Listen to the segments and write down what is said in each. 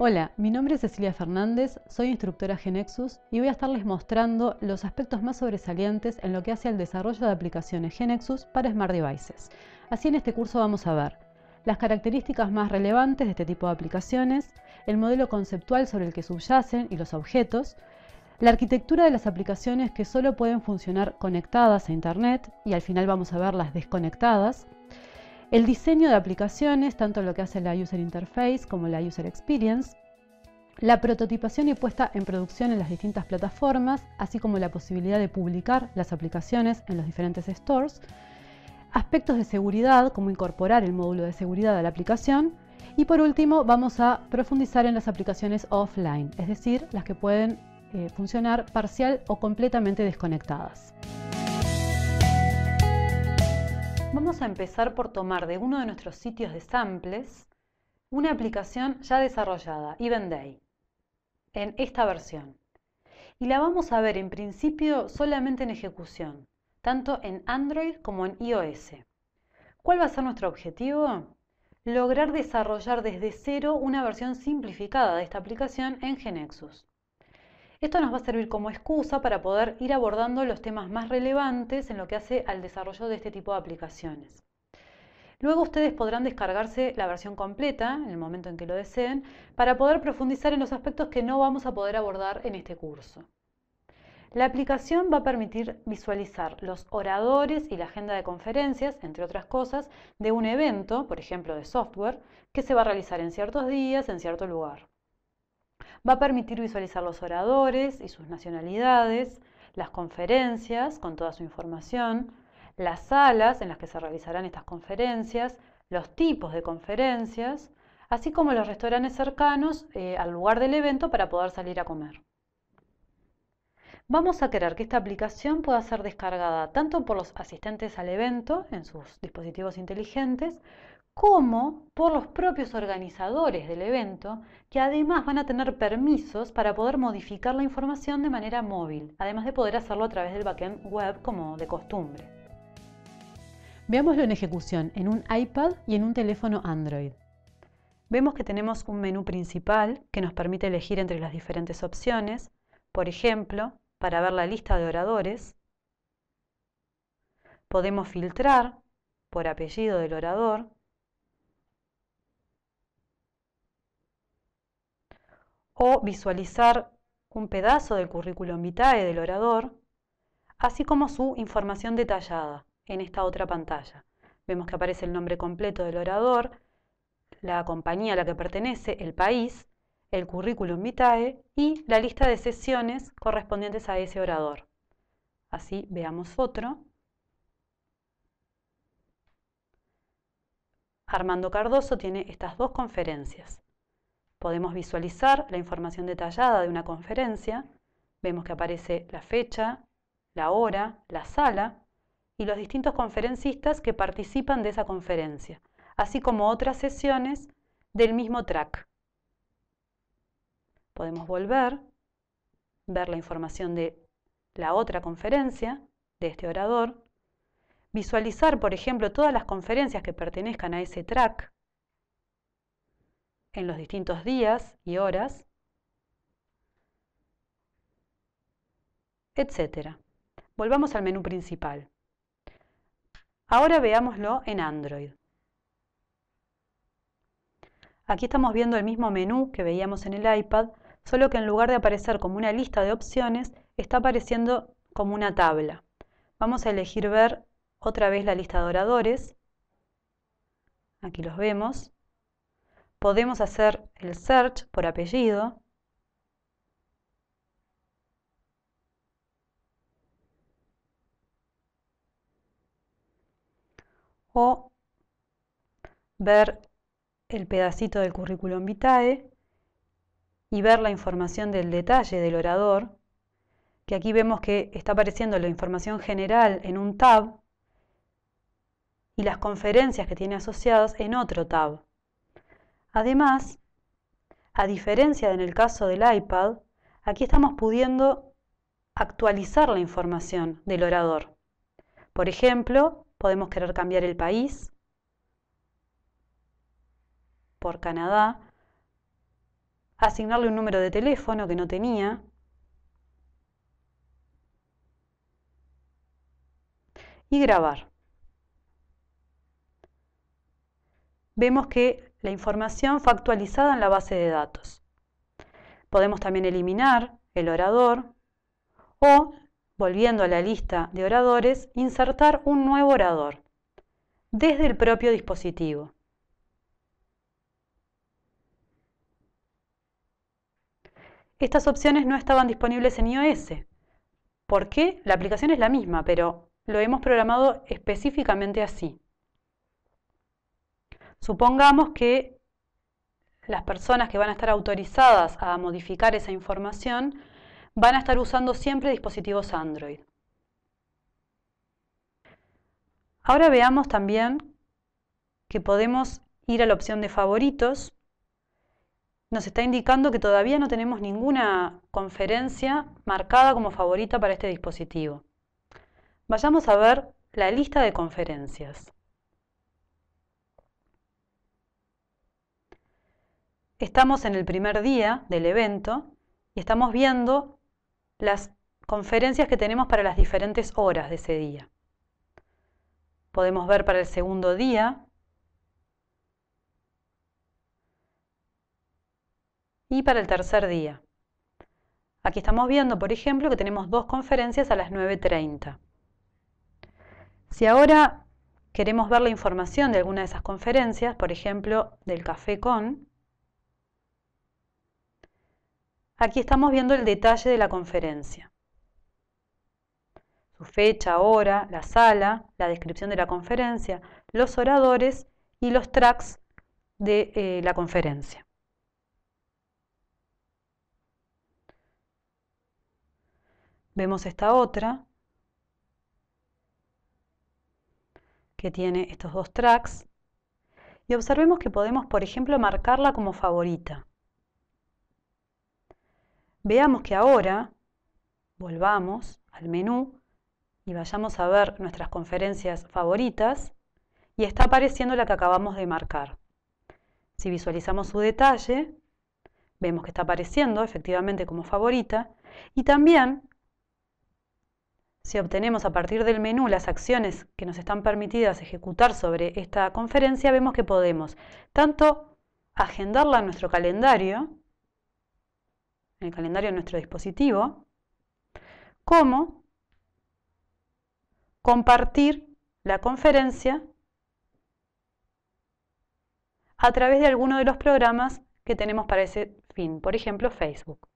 Hola, mi nombre es Cecilia Fernández, soy instructora Genexus y voy a estarles mostrando los aspectos más sobresalientes en lo que hace al desarrollo de aplicaciones Genexus para Smart Devices. Así en este curso vamos a ver las características más relevantes de este tipo de aplicaciones, el modelo conceptual sobre el que subyacen y los objetos, la arquitectura de las aplicaciones que solo pueden funcionar conectadas a Internet y al final vamos a ver las desconectadas, el diseño de aplicaciones, tanto lo que hace la User Interface como la User Experience. La prototipación y puesta en producción en las distintas plataformas, así como la posibilidad de publicar las aplicaciones en los diferentes stores. Aspectos de seguridad, como incorporar el módulo de seguridad a la aplicación. Y por último, vamos a profundizar en las aplicaciones offline, es decir, las que pueden eh, funcionar parcial o completamente desconectadas. Vamos a empezar por tomar de uno de nuestros sitios de samples una aplicación ya desarrollada, Day, en esta versión. Y la vamos a ver en principio solamente en ejecución, tanto en Android como en iOS. ¿Cuál va a ser nuestro objetivo? Lograr desarrollar desde cero una versión simplificada de esta aplicación en Genexus. Esto nos va a servir como excusa para poder ir abordando los temas más relevantes en lo que hace al desarrollo de este tipo de aplicaciones. Luego ustedes podrán descargarse la versión completa en el momento en que lo deseen para poder profundizar en los aspectos que no vamos a poder abordar en este curso. La aplicación va a permitir visualizar los oradores y la agenda de conferencias, entre otras cosas, de un evento, por ejemplo de software, que se va a realizar en ciertos días, en cierto lugar. Va a permitir visualizar los oradores y sus nacionalidades, las conferencias con toda su información, las salas en las que se realizarán estas conferencias, los tipos de conferencias, así como los restaurantes cercanos eh, al lugar del evento para poder salir a comer. Vamos a crear que esta aplicación pueda ser descargada tanto por los asistentes al evento en sus dispositivos inteligentes como por los propios organizadores del evento, que además van a tener permisos para poder modificar la información de manera móvil, además de poder hacerlo a través del backend web como de costumbre. Veámoslo en ejecución en un iPad y en un teléfono Android. Vemos que tenemos un menú principal que nos permite elegir entre las diferentes opciones, por ejemplo, para ver la lista de oradores. Podemos filtrar por apellido del orador o visualizar un pedazo del currículum vitae del orador, así como su información detallada en esta otra pantalla. Vemos que aparece el nombre completo del orador, la compañía a la que pertenece, el país, el currículum vitae y la lista de sesiones correspondientes a ese orador. Así veamos otro. Armando Cardoso tiene estas dos conferencias. Podemos visualizar la información detallada de una conferencia. Vemos que aparece la fecha, la hora, la sala y los distintos conferencistas que participan de esa conferencia, así como otras sesiones del mismo track. Podemos volver, ver la información de la otra conferencia, de este orador, visualizar, por ejemplo, todas las conferencias que pertenezcan a ese track en los distintos días y horas, etc. Volvamos al menú principal. Ahora veámoslo en Android. Aquí estamos viendo el mismo menú que veíamos en el iPad, solo que en lugar de aparecer como una lista de opciones, está apareciendo como una tabla. Vamos a elegir ver otra vez la lista de oradores. Aquí los vemos podemos hacer el search por apellido. O ver el pedacito del currículum vitae y ver la información del detalle del orador, que aquí vemos que está apareciendo la información general en un tab y las conferencias que tiene asociadas en otro tab. Además, a diferencia de en el caso del iPad, aquí estamos pudiendo actualizar la información del orador. Por ejemplo, podemos querer cambiar el país por Canadá, asignarle un número de teléfono que no tenía, y grabar. Vemos que la información fue actualizada en la base de datos. Podemos también eliminar el orador o, volviendo a la lista de oradores, insertar un nuevo orador desde el propio dispositivo. Estas opciones no estaban disponibles en iOS. ¿Por qué? La aplicación es la misma, pero lo hemos programado específicamente así. Supongamos que las personas que van a estar autorizadas a modificar esa información van a estar usando siempre dispositivos Android. Ahora veamos también que podemos ir a la opción de favoritos. Nos está indicando que todavía no tenemos ninguna conferencia marcada como favorita para este dispositivo. Vayamos a ver la lista de conferencias. Estamos en el primer día del evento y estamos viendo las conferencias que tenemos para las diferentes horas de ese día. Podemos ver para el segundo día y para el tercer día. Aquí estamos viendo, por ejemplo, que tenemos dos conferencias a las 9.30. Si ahora queremos ver la información de alguna de esas conferencias, por ejemplo, del Café Con, Aquí estamos viendo el detalle de la conferencia. Su fecha, hora, la sala, la descripción de la conferencia, los oradores y los tracks de eh, la conferencia. Vemos esta otra que tiene estos dos tracks y observemos que podemos, por ejemplo, marcarla como favorita. Veamos que ahora volvamos al menú y vayamos a ver nuestras conferencias favoritas y está apareciendo la que acabamos de marcar. Si visualizamos su detalle, vemos que está apareciendo efectivamente como favorita y también si obtenemos a partir del menú las acciones que nos están permitidas ejecutar sobre esta conferencia, vemos que podemos tanto agendarla en nuestro calendario, en el calendario de nuestro dispositivo, como compartir la conferencia a través de alguno de los programas que tenemos para ese fin, por ejemplo Facebook.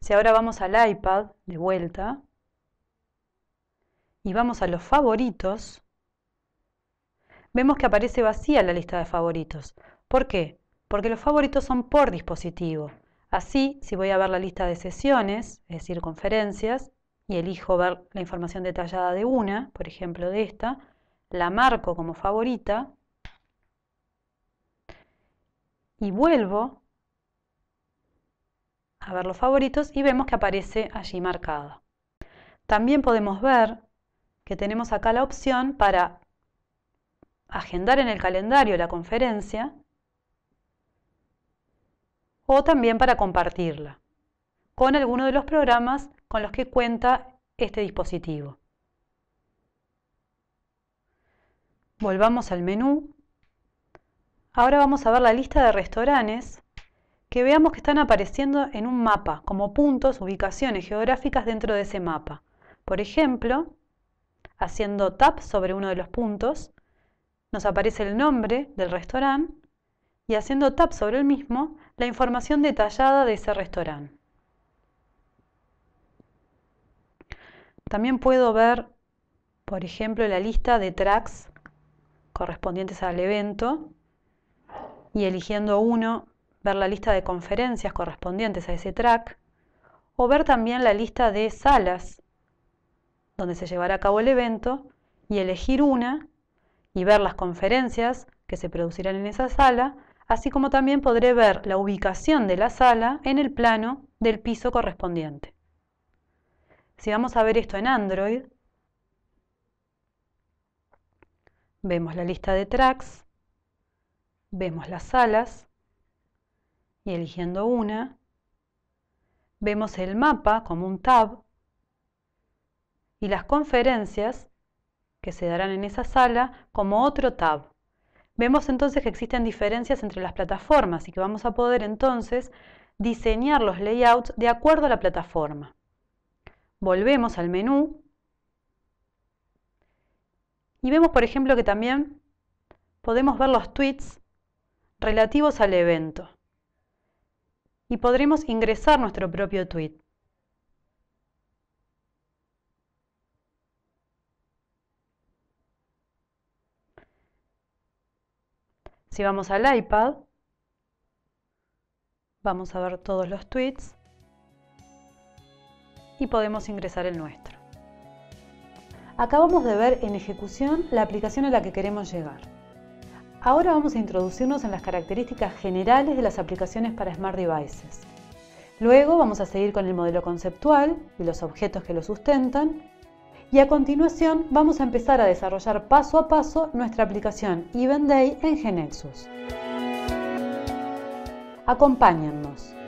Si ahora vamos al iPad de vuelta y vamos a los favoritos, vemos que aparece vacía la lista de favoritos. ¿Por qué? porque los favoritos son por dispositivo. Así, si voy a ver la lista de sesiones, es decir, conferencias, y elijo ver la información detallada de una, por ejemplo de esta, la marco como favorita y vuelvo a ver los favoritos y vemos que aparece allí marcada. También podemos ver que tenemos acá la opción para agendar en el calendario la conferencia o también para compartirla con alguno de los programas con los que cuenta este dispositivo. Volvamos al menú. Ahora vamos a ver la lista de restaurantes que veamos que están apareciendo en un mapa, como puntos, ubicaciones geográficas dentro de ese mapa. Por ejemplo, haciendo tap sobre uno de los puntos, nos aparece el nombre del restaurante y haciendo tap sobre el mismo la información detallada de ese restaurante. También puedo ver, por ejemplo, la lista de tracks correspondientes al evento y eligiendo uno, ver la lista de conferencias correspondientes a ese track o ver también la lista de salas donde se llevará a cabo el evento y elegir una y ver las conferencias que se producirán en esa sala así como también podré ver la ubicación de la sala en el plano del piso correspondiente. Si vamos a ver esto en Android, vemos la lista de tracks, vemos las salas y eligiendo una, vemos el mapa como un tab y las conferencias que se darán en esa sala como otro tab. Vemos entonces que existen diferencias entre las plataformas y que vamos a poder entonces diseñar los layouts de acuerdo a la plataforma. Volvemos al menú y vemos, por ejemplo, que también podemos ver los tweets relativos al evento y podremos ingresar nuestro propio tweet. Si vamos al iPad, vamos a ver todos los tweets y podemos ingresar el nuestro. Acabamos de ver en ejecución la aplicación a la que queremos llegar. Ahora vamos a introducirnos en las características generales de las aplicaciones para Smart Devices. Luego vamos a seguir con el modelo conceptual y los objetos que lo sustentan y a continuación vamos a empezar a desarrollar paso a paso nuestra aplicación Event Day en Genexus. Acompáñennos.